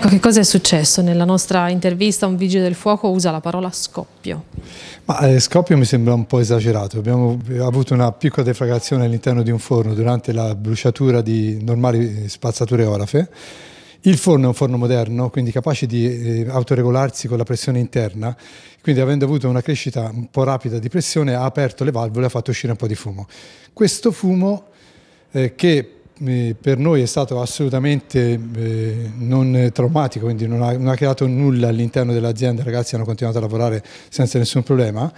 Ecco, che cosa è successo? Nella nostra intervista un vigile del fuoco usa la parola scoppio. Ma eh, scoppio mi sembra un po' esagerato. Abbiamo avuto una piccola defragazione all'interno di un forno durante la bruciatura di normali eh, spazzature orafe. Il forno è un forno moderno, quindi capace di eh, autoregolarsi con la pressione interna, quindi avendo avuto una crescita un po' rapida di pressione ha aperto le valvole e ha fatto uscire un po' di fumo. Questo fumo eh, che eh, per noi è stato assolutamente eh, non traumatico, quindi non ha, non ha creato nulla all'interno dell'azienda, i ragazzi hanno continuato a lavorare senza nessun problema.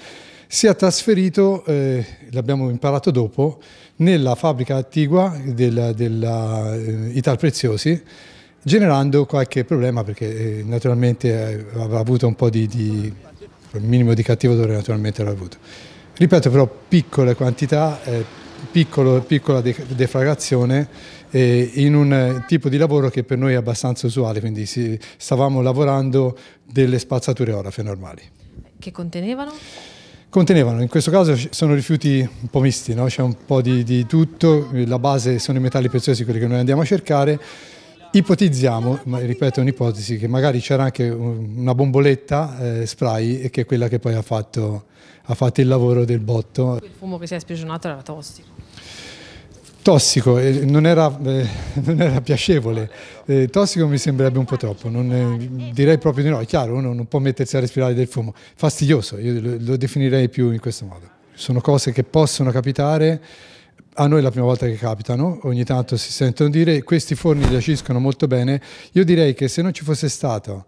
Si è trasferito, eh, l'abbiamo imparato dopo, nella fabbrica attigua della, della eh, Ital Preziosi, generando qualche problema perché eh, naturalmente avrà avuto un po' di, di minimo di cattivo odore naturalmente avrà avuto. Ripeto però piccole quantità piccolo, piccola deflagrazione eh, in un eh, tipo di lavoro che per noi è abbastanza usuale, quindi si, stavamo lavorando delle spazzature orafe normali. Che contenevano? Contenevano, in questo caso sono rifiuti un po' misti, no? c'è un po' di, di tutto, la base sono i metalli preziosi, quelli che noi andiamo a cercare, Ipotizziamo, ma ripeto è un'ipotesi, che magari c'era anche una bomboletta eh, spray che è quella che poi ha fatto, ha fatto il lavoro del botto. Il fumo che si è sprigionato era tossico. Tossico, eh, non, era, eh, non, era, piacevole, eh, tossico mi sembrerebbe un po' troppo, non, eh, direi proprio di no, è chiaro, uno non può mettersi a respirare del fumo, fastidioso, io lo, lo definirei più in questo modo. Sono cose che possono capitare, a noi è la prima volta che capitano, ogni tanto si sentono dire questi forni giaciscono molto bene, io direi che se non ci fosse stata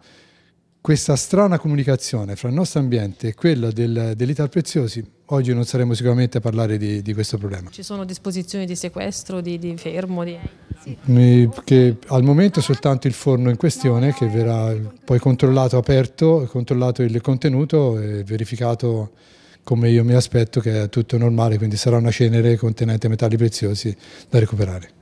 questa strana comunicazione fra il nostro ambiente e quello del, dell'Ital Preziosi, oggi non saremmo sicuramente a parlare di, di, questo problema. Ci sono disposizioni di sequestro, di, di fermo? Di... Sì. Che al momento soltanto il forno in questione, che verrà poi controllato aperto, controllato il contenuto e verificato come io mi aspetto che è tutto normale, quindi sarà una cenere contenente metalli preziosi da recuperare.